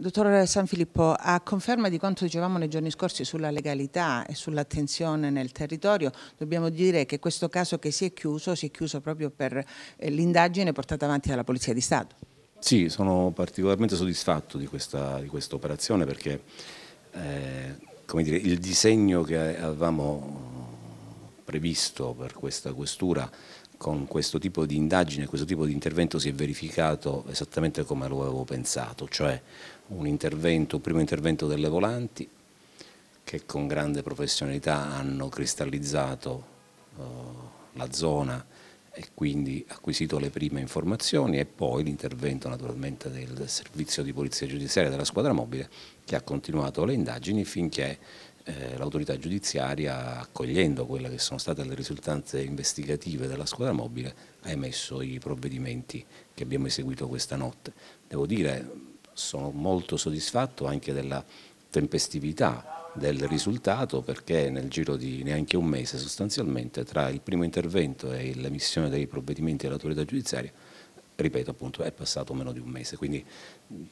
Dottor San Filippo, a conferma di quanto dicevamo nei giorni scorsi sulla legalità e sull'attenzione nel territorio, dobbiamo dire che questo caso che si è chiuso, si è chiuso proprio per eh, l'indagine portata avanti dalla Polizia di Stato. Sì, sono particolarmente soddisfatto di questa, di questa operazione perché eh, dire, il disegno che avevamo previsto per questa questura con questo tipo di indagine, questo tipo di intervento si è verificato esattamente come lo avevo pensato, cioè un, intervento, un primo intervento delle volanti che con grande professionalità hanno cristallizzato eh, la zona e quindi acquisito le prime informazioni e poi l'intervento naturalmente del servizio di polizia giudiziaria della squadra mobile che ha continuato le indagini finché eh, l'autorità giudiziaria, accogliendo quelle che sono state le risultanze investigative della squadra mobile, ha emesso i provvedimenti che abbiamo eseguito questa notte. Devo dire, sono molto soddisfatto anche della tempestività del risultato perché nel giro di neanche un mese sostanzialmente tra il primo intervento e l'emissione dei provvedimenti dell'autorità giudiziaria ripeto appunto è passato meno di un mese quindi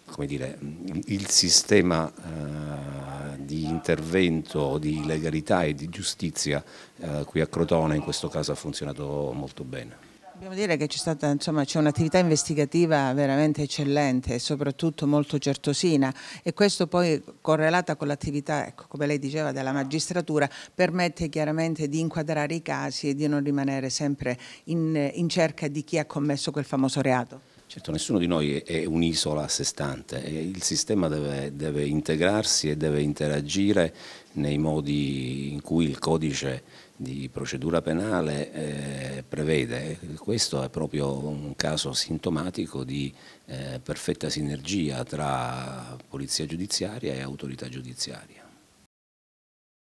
come dire il sistema eh, di intervento, di legalità e di giustizia eh, qui a Crotone in questo caso ha funzionato molto bene. Dobbiamo dire che c'è un'attività investigativa veramente eccellente e soprattutto molto certosina e questo poi correlata con l'attività, ecco, come lei diceva, della magistratura permette chiaramente di inquadrare i casi e di non rimanere sempre in, in cerca di chi ha commesso quel famoso reato. Certo, nessuno di noi è un'isola a sé stante, il sistema deve, deve, integrarsi e deve interagire nei modi in cui il codice di procedura penale eh, prevede. Questo è proprio un caso sintomatico di eh, perfetta sinergia tra polizia giudiziaria e autorità giudiziaria.